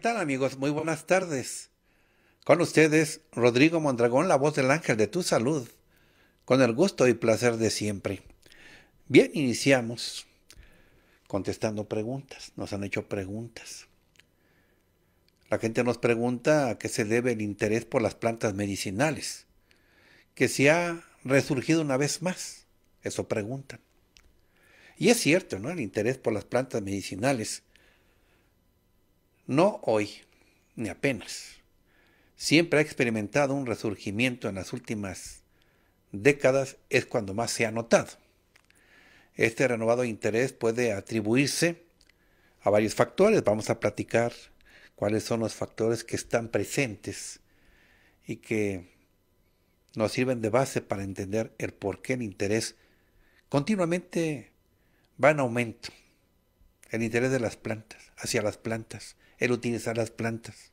tal amigos? Muy buenas tardes. Con ustedes, Rodrigo Mondragón, la voz del ángel de tu salud, con el gusto y placer de siempre. Bien, iniciamos contestando preguntas. Nos han hecho preguntas. La gente nos pregunta a qué se debe el interés por las plantas medicinales, que se ha resurgido una vez más. Eso preguntan. Y es cierto, ¿no? El interés por las plantas medicinales no hoy, ni apenas. Siempre ha experimentado un resurgimiento en las últimas décadas, es cuando más se ha notado. Este renovado interés puede atribuirse a varios factores. Vamos a platicar cuáles son los factores que están presentes y que nos sirven de base para entender el por qué el interés continuamente va en aumento. El interés de las plantas, hacia las plantas, el utilizar las plantas.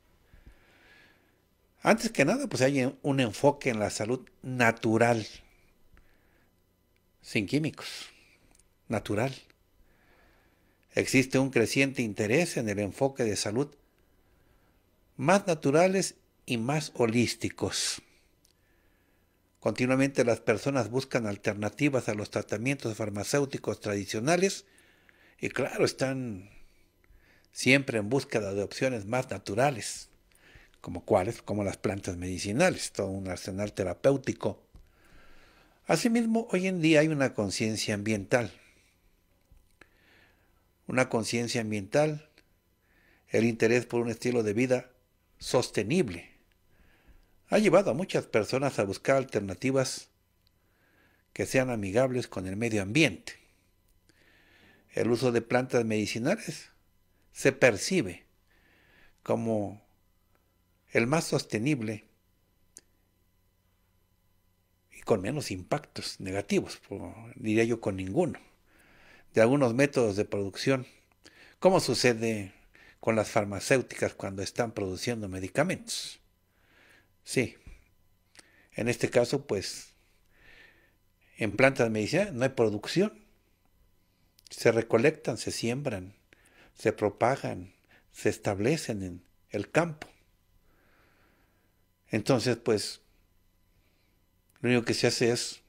Antes que nada, pues hay un enfoque en la salud natural, sin químicos, natural. Existe un creciente interés en el enfoque de salud más naturales y más holísticos. Continuamente las personas buscan alternativas a los tratamientos farmacéuticos tradicionales y claro, están siempre en búsqueda de opciones más naturales, como cuáles, como las plantas medicinales, todo un arsenal terapéutico. Asimismo, hoy en día hay una conciencia ambiental. Una conciencia ambiental, el interés por un estilo de vida sostenible, ha llevado a muchas personas a buscar alternativas que sean amigables con el medio ambiente. El uso de plantas medicinales se percibe como el más sostenible y con menos impactos negativos, diría yo con ninguno, de algunos métodos de producción, como sucede con las farmacéuticas cuando están produciendo medicamentos. Sí, en este caso, pues, en plantas de medicina no hay producción, se recolectan, se siembran, se propagan, se establecen en el campo. Entonces, pues, lo único que se hace es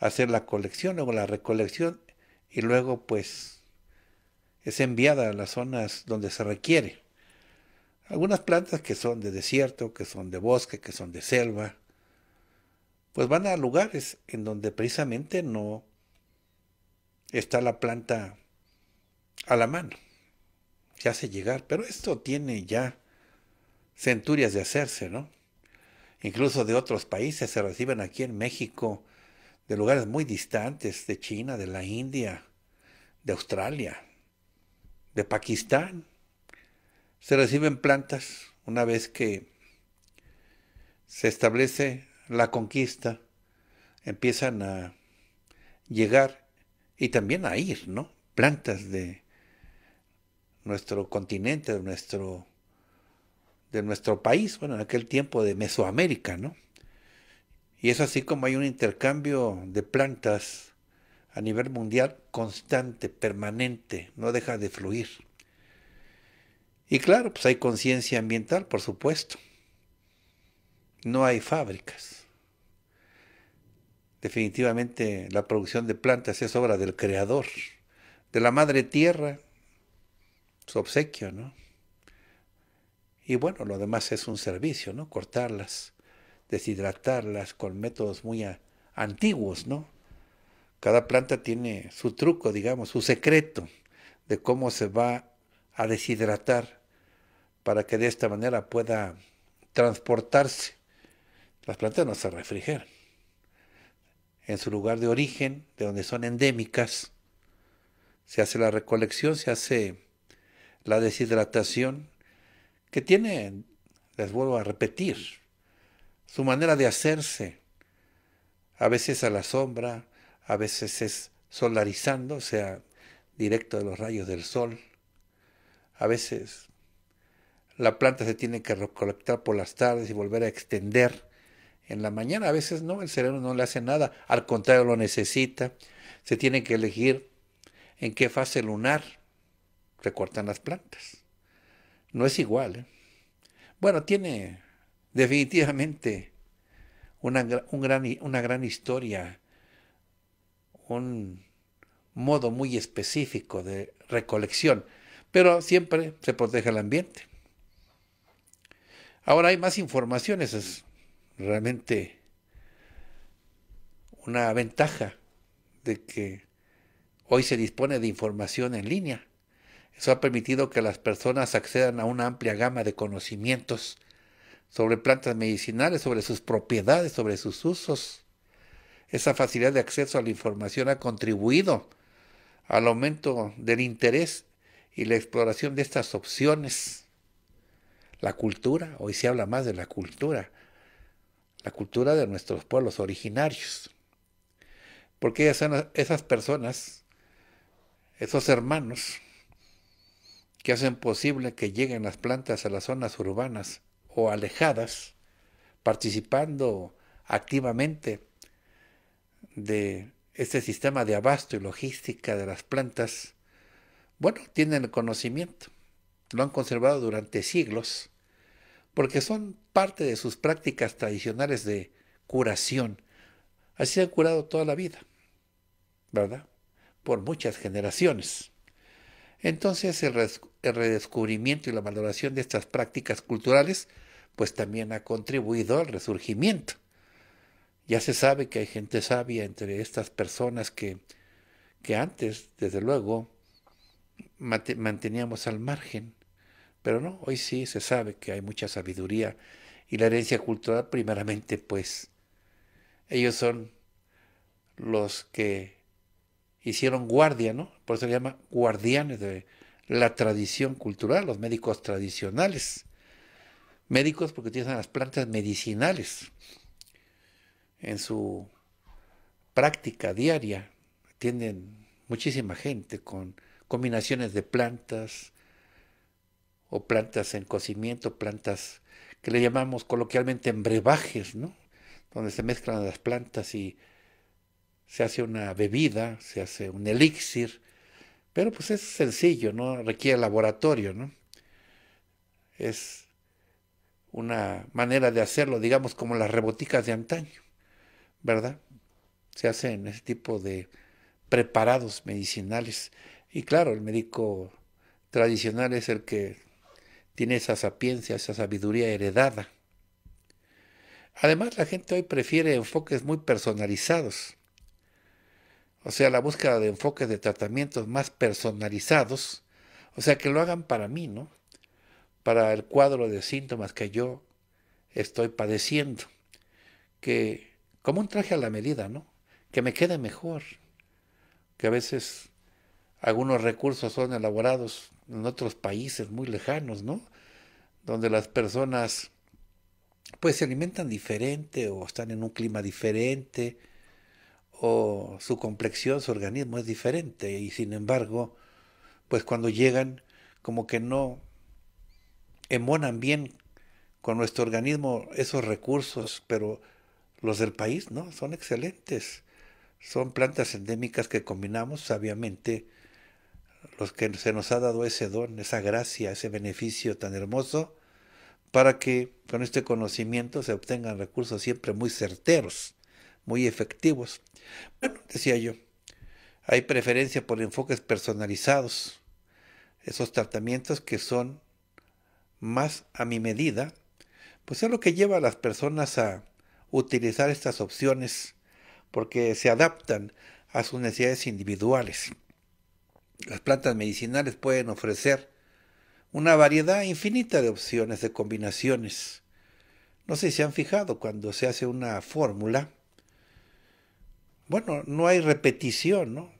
hacer la colección, o la recolección y luego, pues, es enviada a las zonas donde se requiere. Algunas plantas que son de desierto, que son de bosque, que son de selva, pues van a lugares en donde precisamente no está la planta a la mano se hace llegar. Pero esto tiene ya centurias de hacerse, ¿no? Incluso de otros países se reciben aquí en México, de lugares muy distantes, de China, de la India, de Australia, de Pakistán. Se reciben plantas una vez que se establece la conquista, empiezan a llegar y también a ir, ¿no? Plantas de nuestro continente, de nuestro, de nuestro país, bueno, en aquel tiempo de Mesoamérica, ¿no? Y es así como hay un intercambio de plantas a nivel mundial constante, permanente, no deja de fluir. Y claro, pues hay conciencia ambiental, por supuesto. No hay fábricas. Definitivamente la producción de plantas es obra del creador, de la madre tierra su obsequio, ¿no? Y bueno, lo demás es un servicio, ¿no? Cortarlas, deshidratarlas con métodos muy antiguos, ¿no? Cada planta tiene su truco, digamos, su secreto de cómo se va a deshidratar para que de esta manera pueda transportarse. Las plantas no se refrigeran. En su lugar de origen, de donde son endémicas, se hace la recolección, se hace la deshidratación, que tiene, les vuelvo a repetir, su manera de hacerse. A veces a la sombra, a veces es solarizando, o sea, directo de los rayos del sol. A veces la planta se tiene que recolectar por las tardes y volver a extender en la mañana. A veces no, el cerebro no le hace nada, al contrario lo necesita. Se tiene que elegir en qué fase lunar recortan las plantas. No es igual. ¿eh? Bueno, tiene definitivamente una, un gran, una gran historia, un modo muy específico de recolección, pero siempre se protege el ambiente. Ahora hay más información, es realmente una ventaja de que hoy se dispone de información en línea. Eso ha permitido que las personas accedan a una amplia gama de conocimientos sobre plantas medicinales, sobre sus propiedades, sobre sus usos. Esa facilidad de acceso a la información ha contribuido al aumento del interés y la exploración de estas opciones. La cultura, hoy se habla más de la cultura, la cultura de nuestros pueblos originarios. Porque esas personas, esos hermanos, que hacen posible que lleguen las plantas a las zonas urbanas o alejadas, participando activamente de este sistema de abasto y logística de las plantas, bueno, tienen el conocimiento, lo han conservado durante siglos, porque son parte de sus prácticas tradicionales de curación. Así se han curado toda la vida, ¿verdad? Por muchas generaciones. Entonces el, redescubrimiento y la valoración de estas prácticas culturales pues también ha contribuido al resurgimiento. Ya se sabe que hay gente sabia entre estas personas que, que antes, desde luego, manteníamos al margen. Pero no, hoy sí se sabe que hay mucha sabiduría y la herencia cultural primeramente pues ellos son los que hicieron guardia, ¿no? Por eso se llama guardianes de la tradición cultural, los médicos tradicionales. Médicos porque utilizan las plantas medicinales en su práctica diaria. Tienen muchísima gente con combinaciones de plantas o plantas en cocimiento, plantas que le llamamos coloquialmente embrebajes, ¿no? Donde se mezclan las plantas y se hace una bebida, se hace un elixir, pero pues es sencillo, no requiere laboratorio, ¿no? Es una manera de hacerlo, digamos, como las reboticas de antaño, ¿verdad? Se hacen ese tipo de preparados medicinales. Y claro, el médico tradicional es el que tiene esa sapiencia, esa sabiduría heredada. Además, la gente hoy prefiere enfoques muy personalizados o sea, la búsqueda de enfoques de tratamientos más personalizados, o sea, que lo hagan para mí, ¿no? Para el cuadro de síntomas que yo estoy padeciendo, que como un traje a la medida, ¿no? Que me quede mejor, que a veces algunos recursos son elaborados en otros países muy lejanos, ¿no? Donde las personas pues se alimentan diferente o están en un clima diferente, o su complexión, su organismo es diferente y sin embargo, pues cuando llegan como que no emonan bien con nuestro organismo esos recursos, pero los del país, ¿no? Son excelentes. Son plantas endémicas que combinamos sabiamente, los que se nos ha dado ese don, esa gracia, ese beneficio tan hermoso, para que con este conocimiento se obtengan recursos siempre muy certeros, muy efectivos bueno, decía yo, hay preferencia por enfoques personalizados, esos tratamientos que son más a mi medida, pues es lo que lleva a las personas a utilizar estas opciones porque se adaptan a sus necesidades individuales. Las plantas medicinales pueden ofrecer una variedad infinita de opciones, de combinaciones. No sé si se han fijado cuando se hace una fórmula, bueno, no hay repetición, ¿no?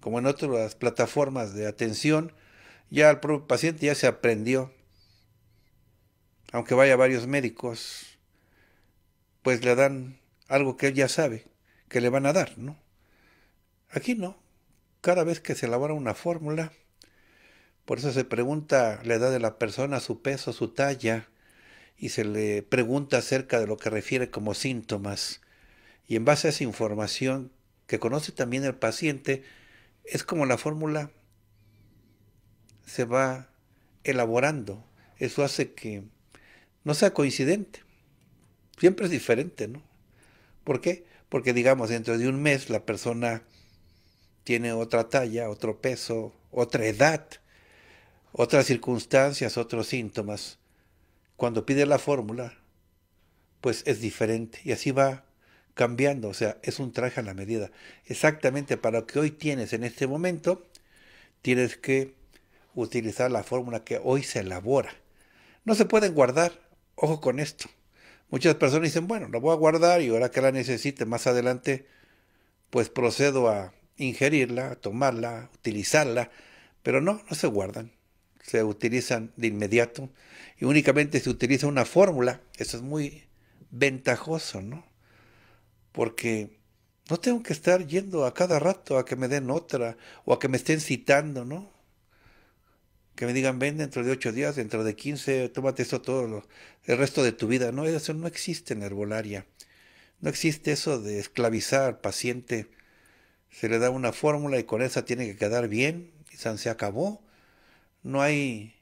Como en otras plataformas de atención, ya el propio paciente ya se aprendió. Aunque vaya a varios médicos, pues le dan algo que él ya sabe que le van a dar, ¿no? Aquí no. Cada vez que se elabora una fórmula, por eso se pregunta la edad de la persona, su peso, su talla, y se le pregunta acerca de lo que refiere como síntomas y en base a esa información que conoce también el paciente, es como la fórmula se va elaborando. Eso hace que no sea coincidente. Siempre es diferente, ¿no? ¿Por qué? Porque digamos, dentro de un mes la persona tiene otra talla, otro peso, otra edad, otras circunstancias, otros síntomas. Cuando pide la fórmula, pues es diferente. Y así va cambiando, o sea, es un traje a la medida. Exactamente para lo que hoy tienes en este momento, tienes que utilizar la fórmula que hoy se elabora. No se pueden guardar, ojo con esto. Muchas personas dicen, bueno, la voy a guardar y ahora que la necesite más adelante, pues procedo a ingerirla, a tomarla, utilizarla, pero no, no se guardan, se utilizan de inmediato y únicamente se utiliza una fórmula, eso es muy ventajoso, ¿no? porque no tengo que estar yendo a cada rato a que me den otra o a que me estén citando, ¿no? Que me digan, ven dentro de ocho días, dentro de quince, tómate esto todo el resto de tu vida. No, eso no existe en herbolaria. No existe eso de esclavizar al paciente. Se le da una fórmula y con esa tiene que quedar bien y se acabó. No hay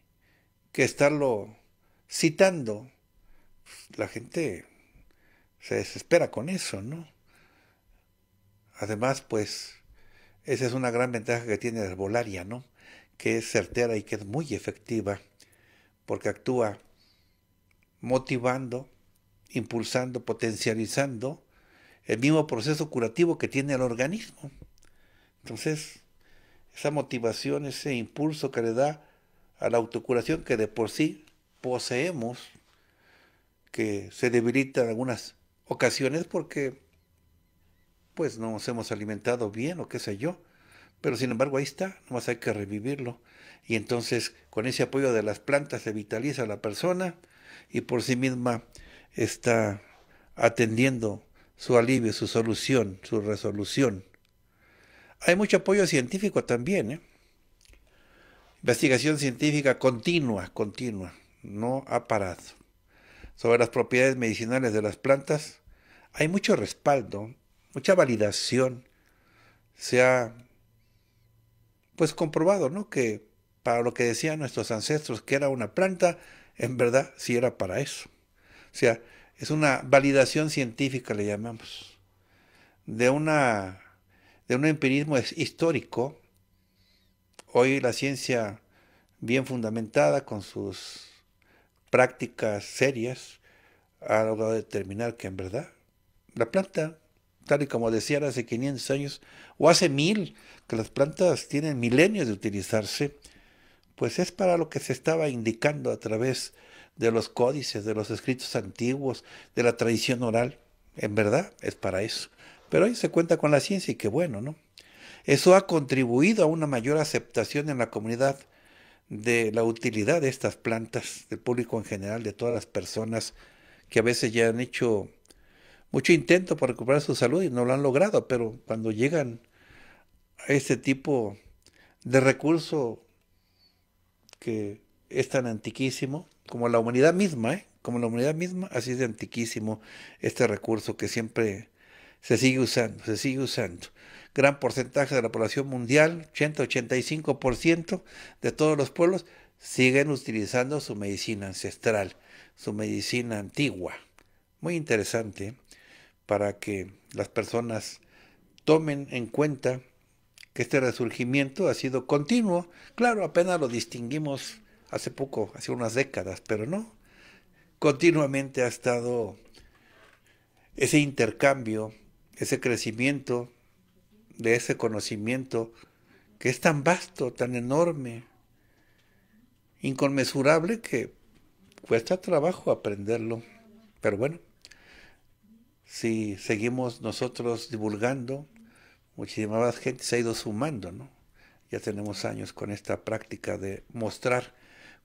que estarlo citando. La gente se desespera con eso, ¿no? Además, pues, esa es una gran ventaja que tiene la Herbolaria, ¿no? Que es certera y que es muy efectiva, porque actúa motivando, impulsando, potencializando el mismo proceso curativo que tiene el organismo. Entonces, esa motivación, ese impulso que le da a la autocuración que de por sí poseemos, que se debilita en algunas ocasiones porque pues no nos hemos alimentado bien o qué sé yo. Pero sin embargo ahí está, nomás hay que revivirlo. Y entonces con ese apoyo de las plantas se vitaliza la persona y por sí misma está atendiendo su alivio, su solución, su resolución. Hay mucho apoyo científico también. ¿eh? Investigación científica continua, continua, no ha parado sobre las propiedades medicinales de las plantas, hay mucho respaldo, mucha validación. Se ha pues comprobado, ¿no? Que para lo que decían nuestros ancestros que era una planta, en verdad sí era para eso. O sea, es una validación científica, le llamamos, de, una, de un empirismo histórico. Hoy la ciencia bien fundamentada con sus prácticas serias ha logrado determinar que en verdad la planta, tal y como decían hace 500 años o hace mil, que las plantas tienen milenios de utilizarse, pues es para lo que se estaba indicando a través de los códices, de los escritos antiguos, de la tradición oral. En verdad es para eso. Pero hoy se cuenta con la ciencia y qué bueno, ¿no? Eso ha contribuido a una mayor aceptación en la comunidad de la utilidad de estas plantas, del público en general, de todas las personas que a veces ya han hecho mucho intento para recuperar su salud y no lo han logrado, pero cuando llegan a este tipo de recurso que es tan antiquísimo, como la humanidad misma, ¿eh? como la humanidad misma, así es de antiquísimo este recurso que siempre se sigue usando, se sigue usando gran porcentaje de la población mundial, 80-85% de todos los pueblos, siguen utilizando su medicina ancestral, su medicina antigua. Muy interesante para que las personas tomen en cuenta que este resurgimiento ha sido continuo. Claro, apenas lo distinguimos hace poco, hace unas décadas, pero no. Continuamente ha estado ese intercambio, ese crecimiento de ese conocimiento que es tan vasto, tan enorme, inconmensurable que cuesta trabajo aprenderlo. Pero bueno, si seguimos nosotros divulgando, muchísima más gente se ha ido sumando, ¿no? Ya tenemos años con esta práctica de mostrar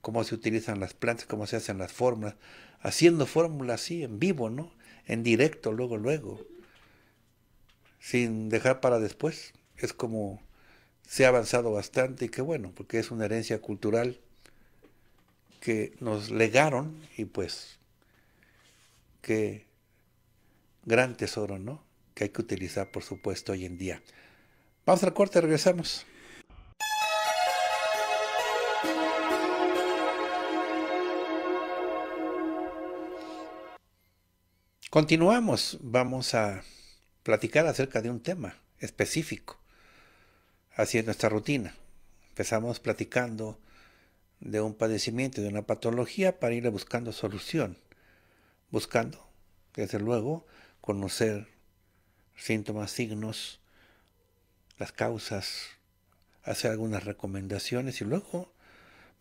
cómo se utilizan las plantas, cómo se hacen las fórmulas, haciendo fórmulas así en vivo, ¿no? En directo, luego, luego sin dejar para después. Es como se ha avanzado bastante y qué bueno, porque es una herencia cultural que nos legaron y pues qué gran tesoro, ¿no? Que hay que utilizar, por supuesto, hoy en día. Vamos al corte, regresamos. Continuamos, vamos a platicar acerca de un tema específico. Así es nuestra rutina. Empezamos platicando de un padecimiento, de una patología, para ir buscando solución. Buscando, desde luego, conocer síntomas, signos, las causas, hacer algunas recomendaciones y luego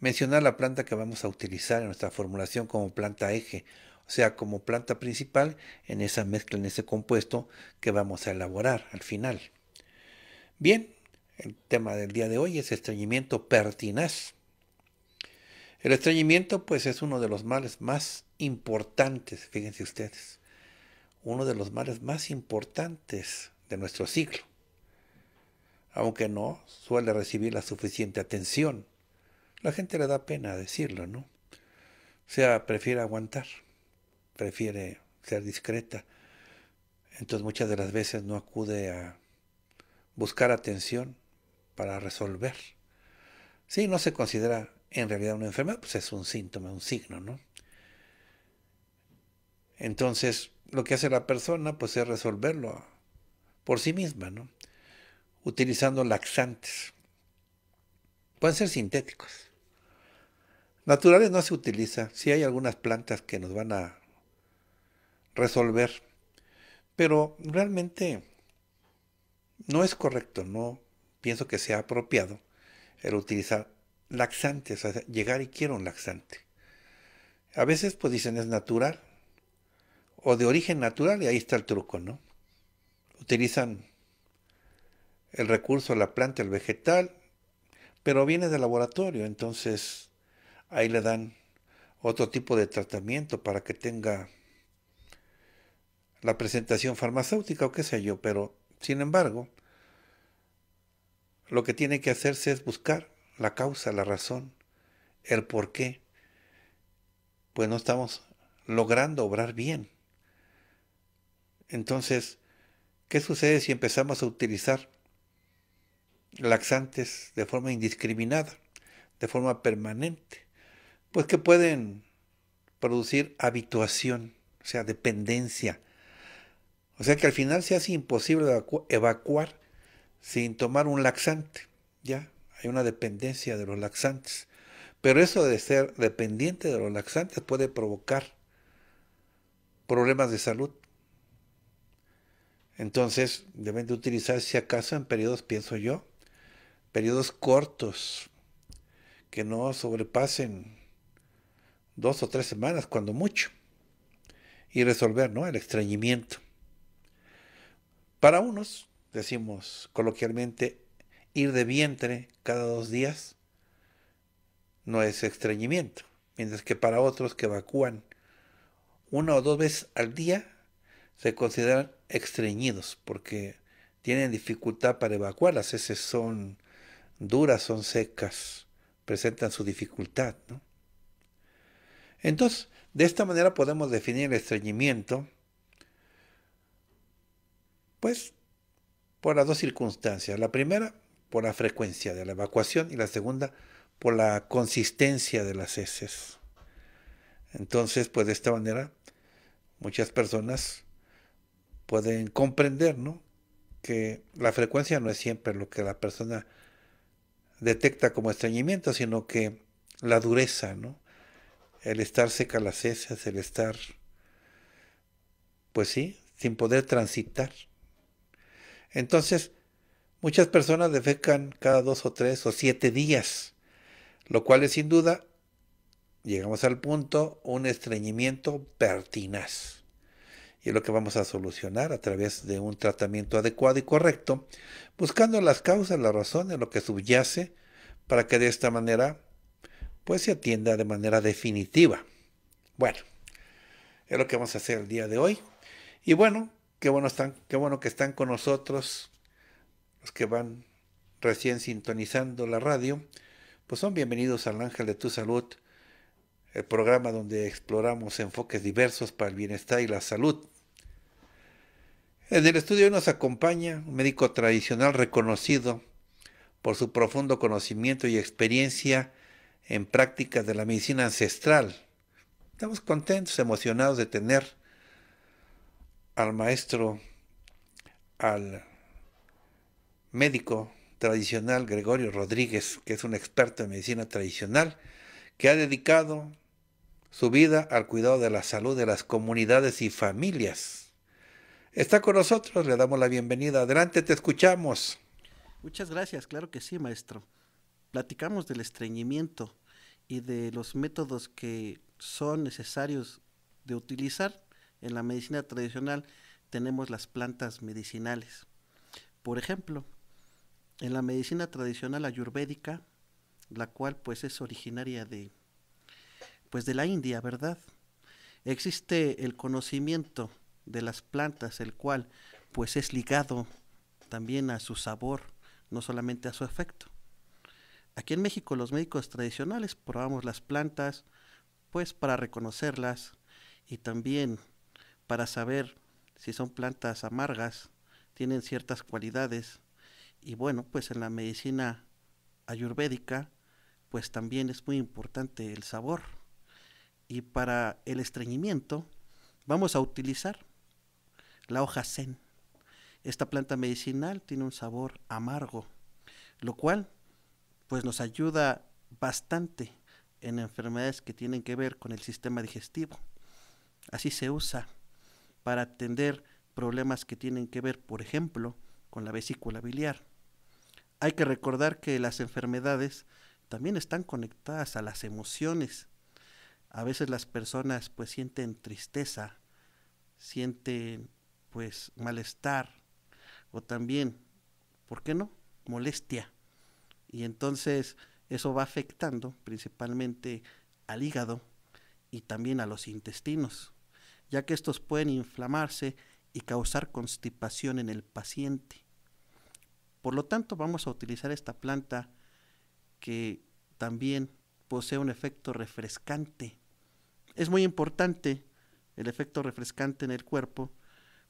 mencionar la planta que vamos a utilizar en nuestra formulación como planta eje sea como planta principal en esa mezcla, en ese compuesto que vamos a elaborar al final. Bien, el tema del día de hoy es estreñimiento pertinaz. El estreñimiento pues es uno de los males más importantes, fíjense ustedes, uno de los males más importantes de nuestro siglo. aunque no suele recibir la suficiente atención. La gente le da pena decirlo, ¿no? O sea, prefiere aguantar prefiere ser discreta. Entonces muchas de las veces no acude a buscar atención para resolver. Si no se considera en realidad una enfermedad, pues es un síntoma, un signo, ¿no? Entonces, lo que hace la persona, pues es resolverlo por sí misma, ¿no? Utilizando laxantes. Pueden ser sintéticos. Naturales no se utiliza. si hay algunas plantas que nos van a resolver. Pero realmente no es correcto, no pienso que sea apropiado el utilizar laxantes, llegar y quiero un laxante. A veces pues dicen es natural o de origen natural y ahí está el truco, ¿no? Utilizan el recurso, la planta, el vegetal, pero viene del laboratorio, entonces ahí le dan otro tipo de tratamiento para que tenga la presentación farmacéutica o qué sé yo, pero sin embargo, lo que tiene que hacerse es buscar la causa, la razón, el por qué. Pues no estamos logrando obrar bien. Entonces, ¿qué sucede si empezamos a utilizar laxantes de forma indiscriminada, de forma permanente? Pues que pueden producir habituación, o sea, dependencia, o sea que al final se hace imposible evacuar sin tomar un laxante. Ya, hay una dependencia de los laxantes. Pero eso de ser dependiente de los laxantes puede provocar problemas de salud. Entonces deben de utilizar si acaso en periodos, pienso yo, periodos cortos, que no sobrepasen dos o tres semanas, cuando mucho, y resolver ¿no? el extrañimiento. Para unos, decimos coloquialmente, ir de vientre cada dos días no es estreñimiento, mientras que para otros que evacúan una o dos veces al día se consideran estreñidos porque tienen dificultad para evacuar, las heces son duras, son secas, presentan su dificultad. Entonces, de esta manera podemos definir el estreñimiento pues por las dos circunstancias. La primera, por la frecuencia de la evacuación y la segunda, por la consistencia de las heces. Entonces, pues de esta manera, muchas personas pueden comprender, ¿no? Que la frecuencia no es siempre lo que la persona detecta como estreñimiento, sino que la dureza, ¿no? El estar seca las heces, el estar, pues sí, sin poder transitar entonces, muchas personas defecan cada dos o tres o siete días, lo cual es sin duda, llegamos al punto, un estreñimiento pertinaz. Y es lo que vamos a solucionar a través de un tratamiento adecuado y correcto, buscando las causas, la razón de lo que subyace, para que de esta manera pues se atienda de manera definitiva. Bueno, es lo que vamos a hacer el día de hoy. Y bueno, Qué bueno, están, qué bueno que están con nosotros, los que van recién sintonizando la radio. Pues son bienvenidos al Ángel de tu Salud, el programa donde exploramos enfoques diversos para el bienestar y la salud. En el estudio nos acompaña un médico tradicional reconocido por su profundo conocimiento y experiencia en prácticas de la medicina ancestral. Estamos contentos, emocionados de tener al maestro, al médico tradicional Gregorio Rodríguez, que es un experto en medicina tradicional, que ha dedicado su vida al cuidado de la salud de las comunidades y familias. Está con nosotros, le damos la bienvenida. Adelante, te escuchamos. Muchas gracias, claro que sí, maestro. Platicamos del estreñimiento y de los métodos que son necesarios de utilizar en la medicina tradicional tenemos las plantas medicinales. Por ejemplo, en la medicina tradicional ayurvédica, la cual pues es originaria de pues de la India, ¿verdad? Existe el conocimiento de las plantas, el cual pues es ligado también a su sabor, no solamente a su efecto. Aquí en México los médicos tradicionales probamos las plantas pues para reconocerlas y también para saber si son plantas amargas, tienen ciertas cualidades. Y bueno, pues en la medicina ayurvédica, pues también es muy importante el sabor. Y para el estreñimiento, vamos a utilizar la hoja zen. Esta planta medicinal tiene un sabor amargo, lo cual pues nos ayuda bastante en enfermedades que tienen que ver con el sistema digestivo. Así se usa para atender problemas que tienen que ver, por ejemplo, con la vesícula biliar. Hay que recordar que las enfermedades también están conectadas a las emociones. A veces las personas pues sienten tristeza, sienten pues malestar o también, ¿por qué no? molestia. Y entonces eso va afectando principalmente al hígado y también a los intestinos ya que estos pueden inflamarse y causar constipación en el paciente. Por lo tanto, vamos a utilizar esta planta que también posee un efecto refrescante. Es muy importante el efecto refrescante en el cuerpo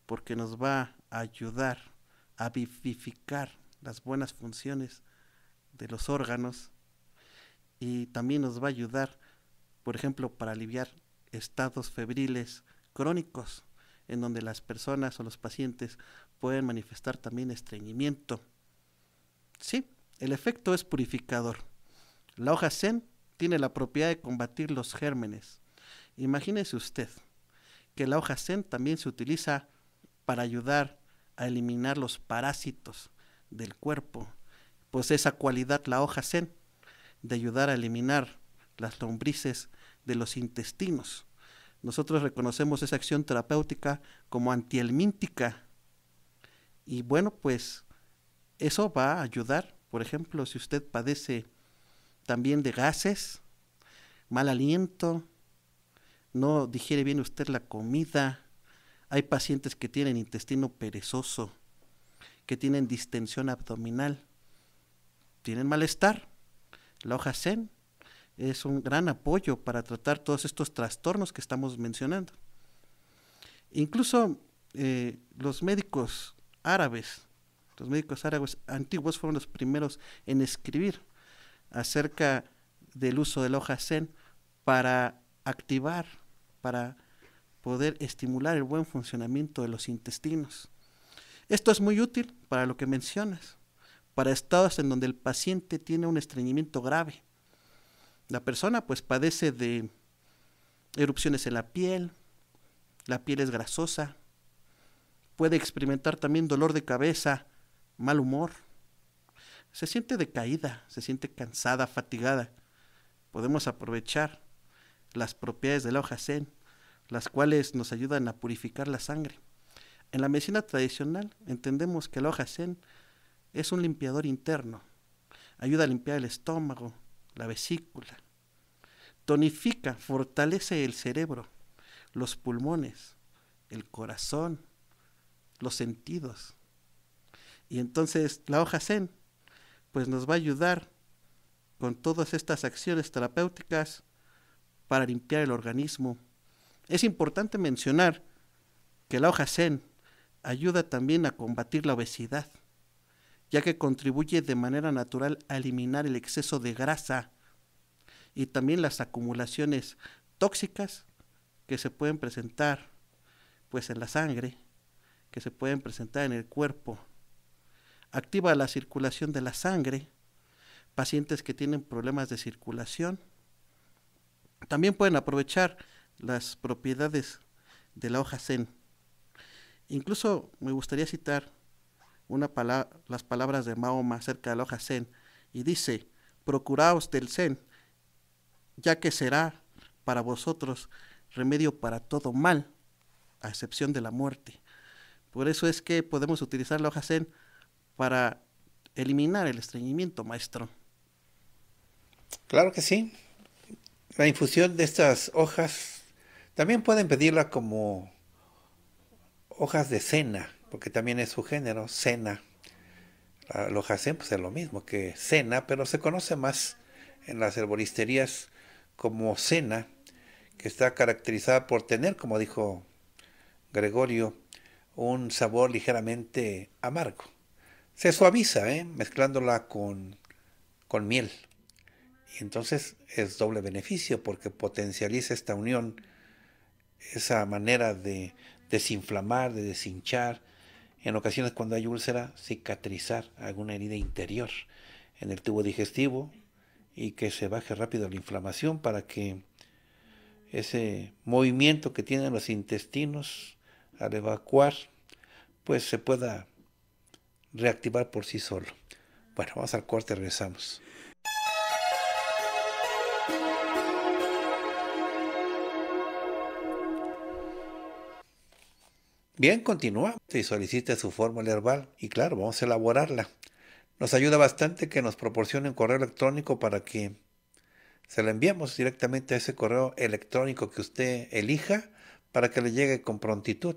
porque nos va a ayudar a vivificar las buenas funciones de los órganos y también nos va a ayudar, por ejemplo, para aliviar estados febriles crónicos, en donde las personas o los pacientes pueden manifestar también estreñimiento. Sí, el efecto es purificador. La hoja Zen tiene la propiedad de combatir los gérmenes. Imagínese usted que la hoja Zen también se utiliza para ayudar a eliminar los parásitos del cuerpo. Pues esa cualidad la hoja Zen de ayudar a eliminar las lombrices de los intestinos nosotros reconocemos esa acción terapéutica como antihelmíntica. Y bueno, pues eso va a ayudar. Por ejemplo, si usted padece también de gases, mal aliento, no digiere bien usted la comida. Hay pacientes que tienen intestino perezoso, que tienen distensión abdominal, tienen malestar. La hoja zen es un gran apoyo para tratar todos estos trastornos que estamos mencionando. Incluso eh, los médicos árabes, los médicos árabes antiguos fueron los primeros en escribir acerca del uso de la hoja zen para activar, para poder estimular el buen funcionamiento de los intestinos. Esto es muy útil para lo que mencionas, para estados en donde el paciente tiene un estreñimiento grave la persona pues padece de erupciones en la piel, la piel es grasosa, puede experimentar también dolor de cabeza, mal humor, se siente decaída, se siente cansada, fatigada. Podemos aprovechar las propiedades de la hoja zen, las cuales nos ayudan a purificar la sangre. En la medicina tradicional entendemos que la hoja zen es un limpiador interno, ayuda a limpiar el estómago, la vesícula, tonifica, fortalece el cerebro, los pulmones, el corazón, los sentidos. Y entonces la hoja Zen, pues nos va a ayudar con todas estas acciones terapéuticas para limpiar el organismo. Es importante mencionar que la hoja Zen ayuda también a combatir la obesidad ya que contribuye de manera natural a eliminar el exceso de grasa y también las acumulaciones tóxicas que se pueden presentar pues en la sangre, que se pueden presentar en el cuerpo. Activa la circulación de la sangre, pacientes que tienen problemas de circulación. También pueden aprovechar las propiedades de la hoja zen. Incluso me gustaría citar una las palabras de Mahoma acerca de la hoja Zen y dice, procuraos del Zen, ya que será para vosotros remedio para todo mal, a excepción de la muerte. Por eso es que podemos utilizar la hoja Zen para eliminar el estreñimiento, maestro. Claro que sí. La infusión de estas hojas también pueden pedirla como hojas de cena porque también es su género, cena. Ah, los jacén pues es lo mismo que cena, pero se conoce más en las herboristerías como cena, que está caracterizada por tener, como dijo Gregorio, un sabor ligeramente amargo. Se suaviza, ¿eh? mezclándola con, con miel. Y entonces es doble beneficio porque potencializa esta unión, esa manera de desinflamar, de deshinchar, en ocasiones cuando hay úlcera, cicatrizar alguna herida interior en el tubo digestivo y que se baje rápido la inflamación para que ese movimiento que tienen los intestinos al evacuar, pues se pueda reactivar por sí solo. Bueno, vamos al corte, regresamos. Bien, continúa. y solicite su fórmula herbal y claro, vamos a elaborarla. Nos ayuda bastante que nos proporcione un correo electrónico para que se la enviamos directamente a ese correo electrónico que usted elija para que le llegue con prontitud.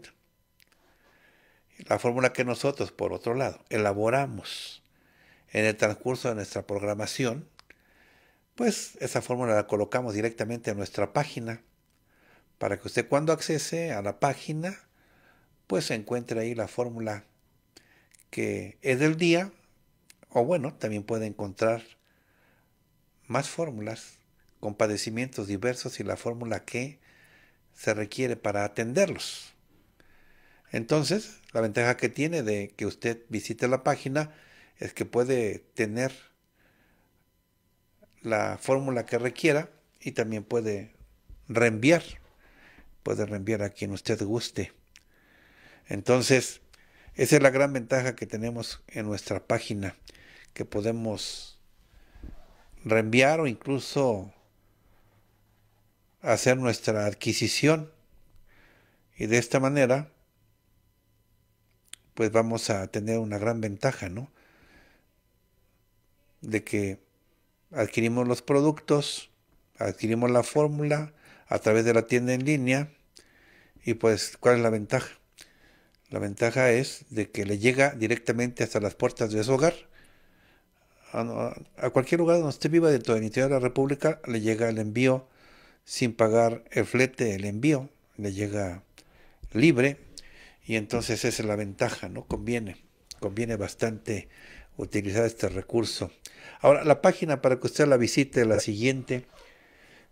La fórmula que nosotros, por otro lado, elaboramos en el transcurso de nuestra programación, pues esa fórmula la colocamos directamente en nuestra página para que usted cuando accese a la página pues se encuentra ahí la fórmula que es del día, o bueno, también puede encontrar más fórmulas con padecimientos diversos y la fórmula que se requiere para atenderlos. Entonces, la ventaja que tiene de que usted visite la página es que puede tener la fórmula que requiera y también puede reenviar. Puede reenviar a quien usted guste. Entonces, esa es la gran ventaja que tenemos en nuestra página, que podemos reenviar o incluso hacer nuestra adquisición. Y de esta manera, pues vamos a tener una gran ventaja, ¿no? De que adquirimos los productos, adquirimos la fórmula a través de la tienda en línea y pues cuál es la ventaja. La ventaja es de que le llega directamente hasta las puertas de su hogar. A, cualquier lugar donde usted viva dentro de la República le llega el envío sin pagar el flete, el envío, le llega libre y entonces esa es la ventaja, ¿no? Conviene, conviene bastante utilizar este recurso. Ahora, la página para que usted la visite es la siguiente,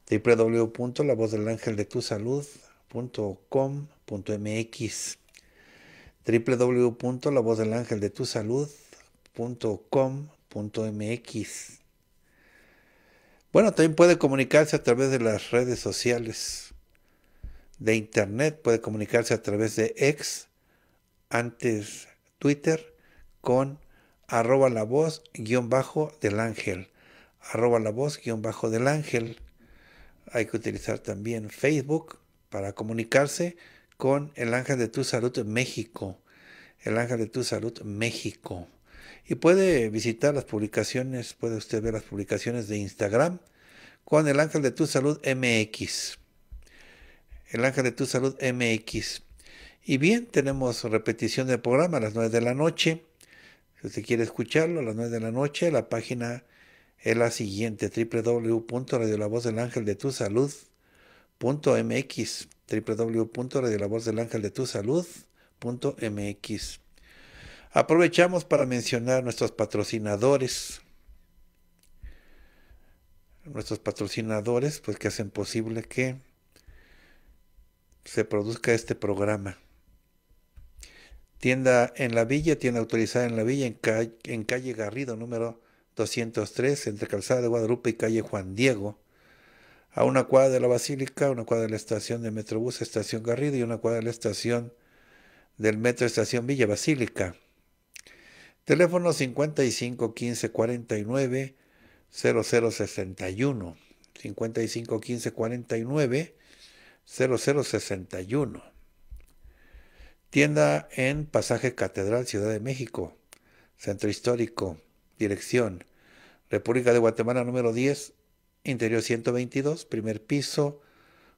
www.lavozdelangeldetusalud.com.mx www.lavozdelangeldetusalud.com.mx. Bueno, también puede comunicarse a través de las redes sociales, de internet, puede comunicarse a través de ex, antes Twitter, con arroba la voz guión bajo del ángel, arroba la voz guión bajo del ángel. Hay que utilizar también Facebook para comunicarse con el ángel de tu salud México. El ángel de tu salud México. Y puede visitar las publicaciones, puede usted ver las publicaciones de Instagram con el ángel de tu salud MX. El ángel de tu salud MX. Y bien, tenemos repetición del programa a las 9 de la noche. Si usted quiere escucharlo a las 9 de la noche, la página es la siguiente, Salud.mx salud.mx Aprovechamos para mencionar nuestros patrocinadores. Nuestros patrocinadores, pues que hacen posible que se produzca este programa. Tienda en la Villa, tienda autorizada en la Villa, en, en calle Garrido, número 203, entre Calzada de Guadalupe y calle Juan Diego a una cuadra de la Basílica, una cuadra de la estación de Metrobús, estación Garrido y una cuadra de la estación del Metro Estación Villa Basílica. Teléfono 55 15 0061. 55 49 0061. Tienda en Pasaje Catedral, Ciudad de México. Centro Histórico. Dirección. República de Guatemala número 10, interior 122, primer piso,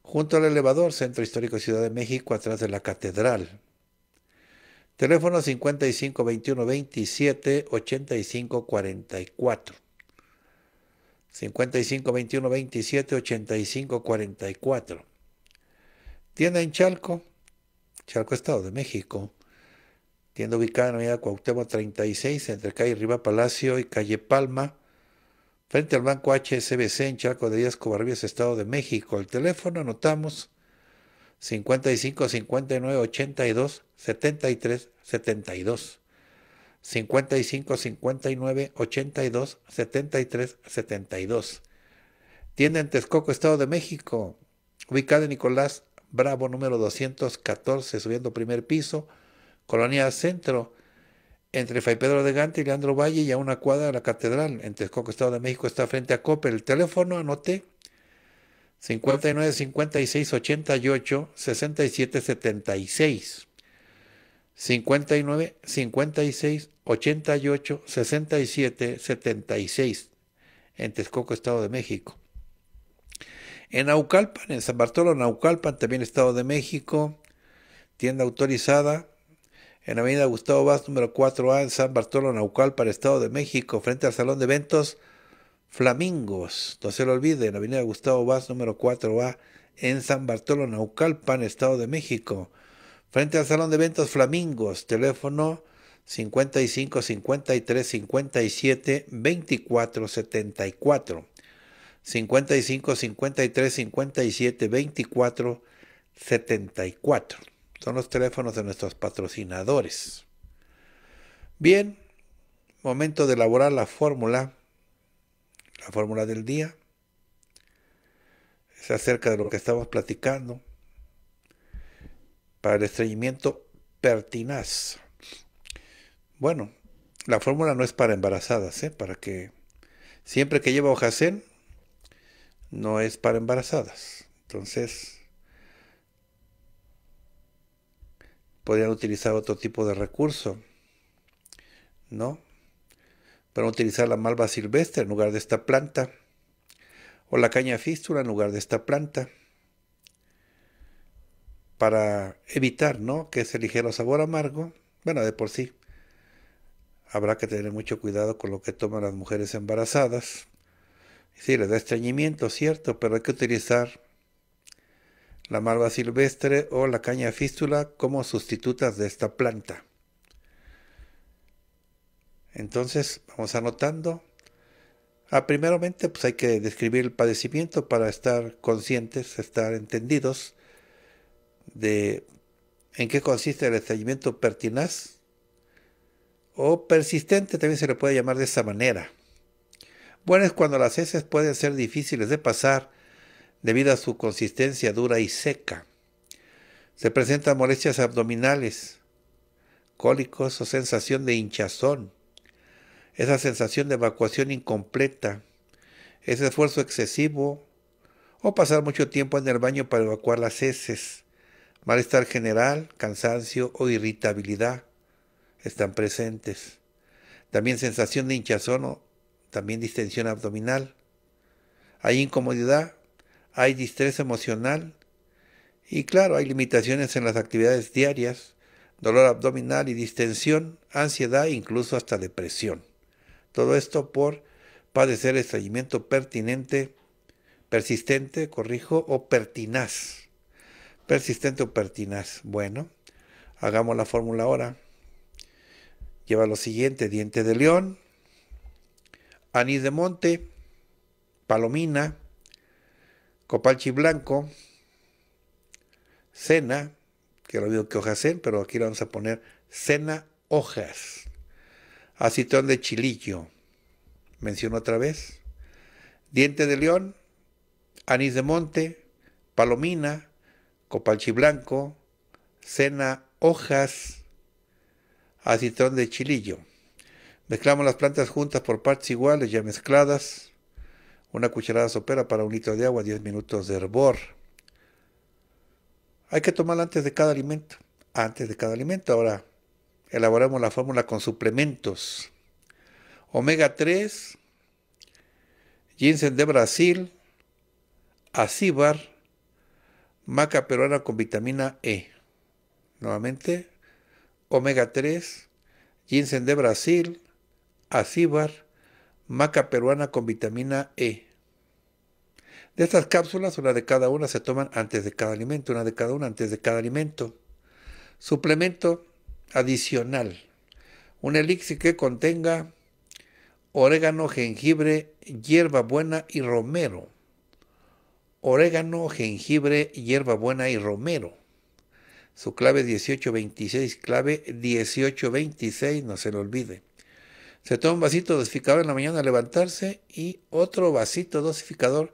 junto al elevador, Centro Histórico de Ciudad de México, atrás de la Catedral. Teléfono 55 21 27 85 44. 55 21 27 85 44. Tienda en Chalco, Chalco Estado de México. Tienda ubicada en la Avenida Cuauhtémoc 36, entre calle Riva Palacio y calle Palma frente al Banco HSBC en Charco de Díaz Covarrubias, Estado de México. El teléfono anotamos 55 59 82 73 72. 55 59 82 73 72. Tienda en Texcoco, Estado de México, ubicada en Nicolás Bravo, número 214, subiendo primer piso, Colonia Centro, entre Fray Pedro de Gante y Leandro Valle y a una cuadra de la catedral. En Texcoco, Estado de México, está frente a Coppel. El teléfono, anoté, 59 56 88 67 76. 59 56 88 67 76. En Texcoco, Estado de México. En Naucalpan, en San Bartolo, Naucalpan, también Estado de México. Tienda autorizada en Avenida Gustavo Vaz, número 4A, en San Bartolo, Naucalpan, Estado de México, frente al Salón de Eventos Flamingos. No se lo olvide, en Avenida Gustavo Vaz, número 4A, en San Bartolo, Naucalpan, Estado de México, frente al Salón de Eventos Flamingos, teléfono 55 53 57 24 74. 55 53 57 24 74. Son los teléfonos de nuestros patrocinadores. Bien, momento de elaborar la fórmula, la fórmula del día. Es acerca de lo que estamos platicando para el estreñimiento pertinaz. Bueno, la fórmula no es para embarazadas, ¿eh? para que siempre que lleva en. no es para embarazadas. Entonces, podrían utilizar otro tipo de recurso, ¿no? Para utilizar la malva silvestre en lugar de esta planta, o la caña fístula en lugar de esta planta, para evitar, ¿no? Que ese ligero sabor amargo, bueno, de por sí, habrá que tener mucho cuidado con lo que toman las mujeres embarazadas. Sí, les da estreñimiento, cierto, pero hay que utilizar la malva silvestre o la caña fístula como sustitutas de esta planta. Entonces, vamos anotando. Ah, primeramente, pues hay que describir el padecimiento para estar conscientes, estar entendidos de en qué consiste el estallimiento pertinaz o persistente, también se le puede llamar de esa manera. Bueno es cuando las heces pueden ser difíciles de pasar debido a su consistencia dura y seca. Se presentan molestias abdominales, cólicos o sensación de hinchazón, esa sensación de evacuación incompleta, ese esfuerzo excesivo o pasar mucho tiempo en el baño para evacuar las heces, malestar general, cansancio o irritabilidad están presentes. También sensación de hinchazón o también distensión abdominal. Hay incomodidad hay distrés emocional y claro, hay limitaciones en las actividades diarias, dolor abdominal y distensión, ansiedad e incluso hasta depresión. Todo esto por padecer estallimiento pertinente, persistente, corrijo, o pertinaz. Persistente o pertinaz. Bueno, hagamos la fórmula ahora. Lleva lo siguiente, diente de león, anís de monte, palomina, Copalchi blanco, cena, que lo digo que hojas en, pero aquí le vamos a poner cena hojas, acitón de chilillo, menciono otra vez, diente de león, anís de monte, palomina, copalchi blanco, cena hojas, acitón de chilillo. Mezclamos las plantas juntas por partes iguales ya mezcladas. Una cucharada sopera para un litro de agua, 10 minutos de hervor. Hay que tomarla antes de cada alimento. Antes de cada alimento. Ahora elaboramos la fórmula con suplementos. Omega 3, ginseng de Brasil, acíbar, maca peruana con vitamina E. Nuevamente, omega 3, ginseng de Brasil, acíbar, maca peruana con vitamina E. De estas cápsulas, una de cada una se toman antes de cada alimento, una de cada una antes de cada alimento. Suplemento adicional. Un elixir que contenga orégano, jengibre, hierbabuena y romero. Orégano, jengibre, hierbabuena y romero. Su clave 1826, clave 1826, no se lo olvide. Se toma un vasito dosificador en la mañana al levantarse y otro vasito dosificador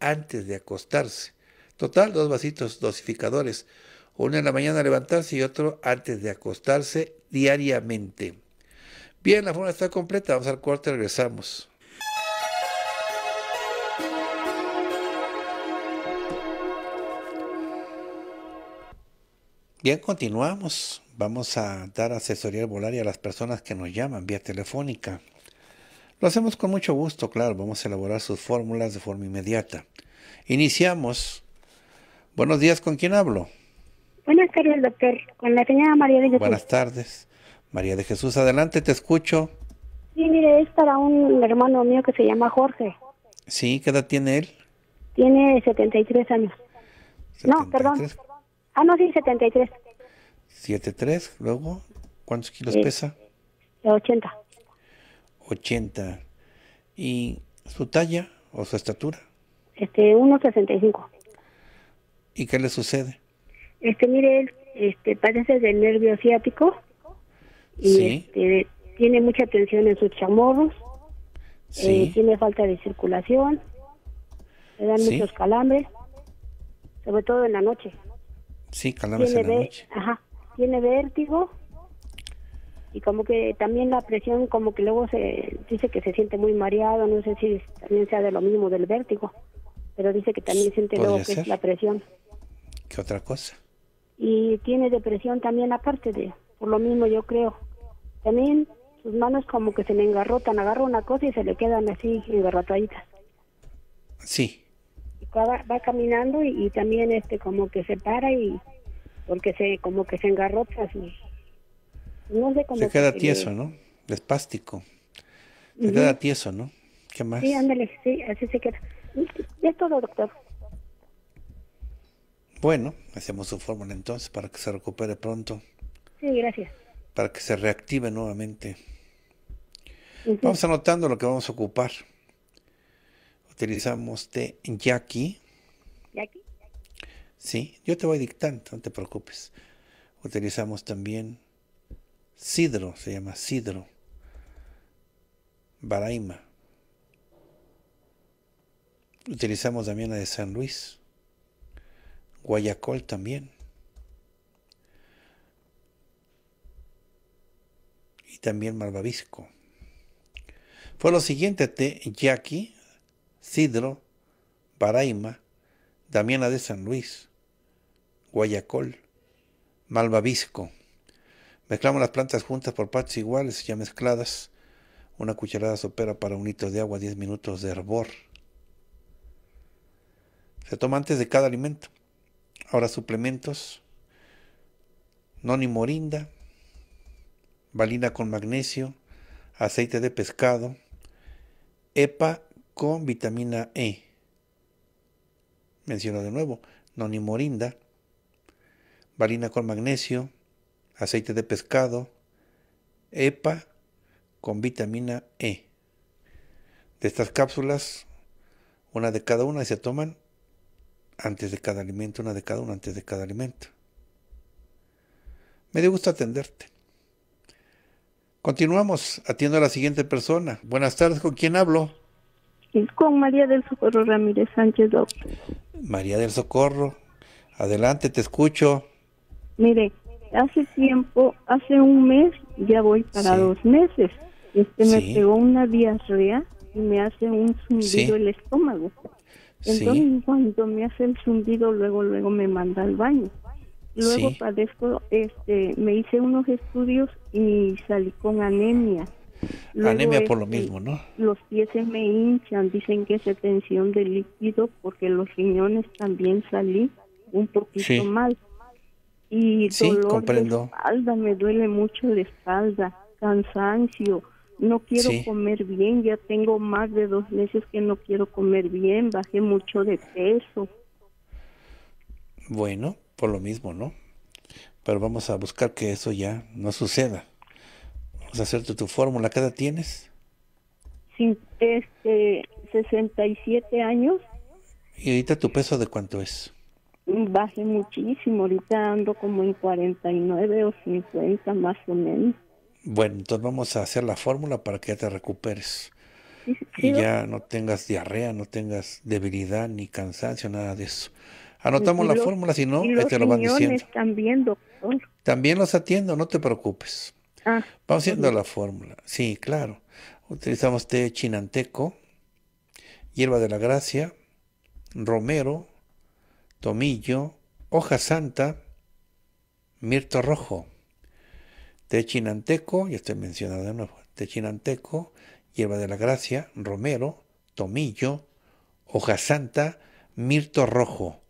antes de acostarse. Total, dos vasitos dosificadores. Uno en la mañana al levantarse y otro antes de acostarse diariamente. Bien, la fórmula está completa. Vamos al y regresamos. Bien, continuamos. Vamos a dar asesoría y a las personas que nos llaman vía telefónica. Lo hacemos con mucho gusto, claro, vamos a elaborar sus fórmulas de forma inmediata. Iniciamos. Buenos días, ¿con quién hablo? Buenas tardes, doctor, con la señora María de Jesús. Buenas tardes, María de Jesús, adelante, te escucho. Sí, mire, es para un hermano mío que se llama Jorge. Sí, ¿qué edad tiene él? Tiene 73 años. No, perdón. Ah, no, sí, 73. 7.3, luego, ¿cuántos kilos pesa? 80. 80. ¿Y su talla o su estatura? Este, 1.65. ¿Y qué le sucede? Este, mire, este, padece del nervio ciático y este, tiene mucha tensión en sus chamorros, sí. Eh, tiene falta de circulación, le dan muchos calambres, sobre todo en la noche. Sí, calambres en la noche. Ajá, tiene vértigo y como que también la presión como que luego se dice que se siente muy mareado, no sé si también sea de lo mismo del vértigo, pero dice que también siente luego que es la presión. ¿Qué otra cosa? Y tiene depresión también aparte de, por lo mismo yo creo. También sus manos como que se le engarrotan, agarra una cosa y se le quedan así engarrotaditas. Sí. va, caminando y, y también este como que se para y porque se como que se engarrota así. No sé cómo se queda tieso, ¿no? Despástico. Se queda tieso, ¿no? ¿Qué más? Sí, ándale, sí, así se queda. Ya es todo, doctor. Bueno, hacemos su fórmula entonces para que se recupere pronto. Sí, gracias. Para que se reactive nuevamente. Vamos anotando lo que vamos a ocupar. Utilizamos de Jackie. Jackie. Sí, yo te voy dictando, no te preocupes. Utilizamos también sidro, se llama sidro. Baraima. Utilizamos también de San Luis. Guayacol también. Y también Malvavisco. Fue lo siguiente, te sidro, baraima, Damiana de San Luis guayacol, malvavisco. Mezclamos las plantas juntas por partes iguales, ya mezcladas. Una cucharada sopera para un litro de agua, 10 minutos de hervor. Se toma antes de cada alimento. Ahora suplementos. Noni morinda, valina con magnesio, aceite de pescado, EPA con vitamina E. Menciono de nuevo, noni morinda, valina con magnesio, aceite de pescado, EPA con vitamina E. De estas cápsulas, una de cada una se toman antes de cada alimento, una de cada una antes de cada alimento. Me dio gusto atenderte. Continuamos, atiendo a la siguiente persona. Buenas tardes, ¿con quién hablo? Con María del Socorro Ramírez Sánchez doctor. María del Socorro, adelante, te escucho. Mire, hace tiempo, hace un mes, ya voy para dos meses. Este me pegó una diarrea y me hace un zumbido el estómago. Entonces, cuando me hace el zumbido, luego, luego me manda al baño. Luego padezco, este, me hice unos estudios y salí con anemia. anemia por lo este, mismo, ¿no? Los pies se me hinchan, dicen que es tensión de líquido porque los riñones también salí un poquito mal y de espalda, me duele mucho de espalda, cansancio, no quiero comer bien, ya tengo más de dos meses que no quiero comer bien, bajé mucho de peso. Bueno, por lo mismo, ¿no? Pero vamos a buscar que eso ya no suceda. Vamos a hacerte tu fórmula, ¿qué edad tienes? Sí, este, 67 años. ¿Y ahorita tu peso de cuánto es? Baje muchísimo, ahorita ando como en 49 o 50 más o menos. Bueno, entonces vamos a hacer la fórmula para que ya te recuperes. y ya no tengas diarrea, no tengas debilidad ni cansancio, nada de eso. Anotamos la fórmula, si no, te lo van diciendo. También, los atiendo, no te preocupes. Ah, vamos haciendo la fórmula. Sí, claro. Utilizamos té chinanteco, hierba de la gracia, romero, tomillo, hoja santa, mirto rojo, techinanteco chinanteco, ya estoy mencionado de nuevo, techinanteco, chinanteco, hierba de la gracia, romero, tomillo, hoja santa, mirto rojo.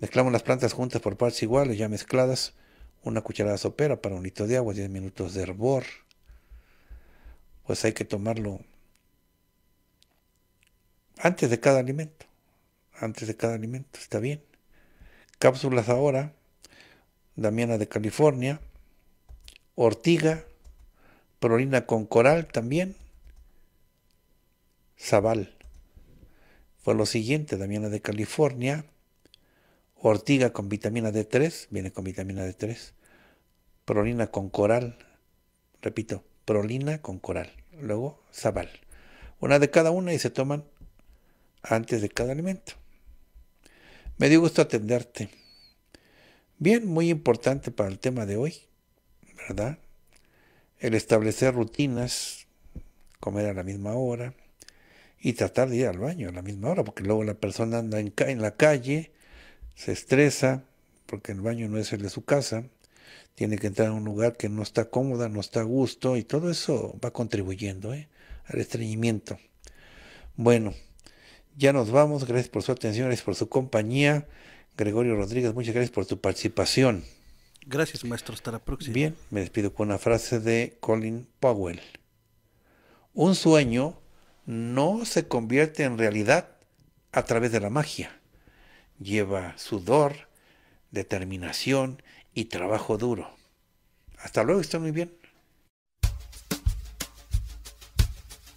Mezclamos las plantas juntas por partes iguales, ya mezcladas, una cucharada sopera para un litro de agua, 10 minutos de hervor. Pues hay que tomarlo antes de cada alimento, antes de cada alimento, está bien. Cápsulas ahora, Damiana de California, Ortiga, Prolina con Coral también, Zaval. Fue lo siguiente, Damiana de California, Ortiga con vitamina D3, viene con vitamina D3, Prolina con Coral, repito, Prolina con Coral, luego Zaval. Una de cada una y se toman antes de cada alimento. Me dio gusto atenderte. Bien, muy importante para el tema de hoy, ¿verdad? El establecer rutinas, comer a la misma hora y tratar de ir al baño a la misma hora, porque luego la persona anda en, la calle, se estresa, porque el baño no es el de su casa, tiene que entrar a un lugar que no está cómoda, no está a gusto, y todo eso va contribuyendo ¿eh? al estreñimiento. Bueno, ya nos vamos. Gracias por su atención, gracias por su compañía. Gregorio Rodríguez, muchas gracias por tu participación. Gracias, maestro. Hasta la próxima. Bien, me despido con una frase de Colin Powell. Un sueño no se convierte en realidad a través de la magia. Lleva sudor, determinación y trabajo duro. Hasta luego, estén muy bien.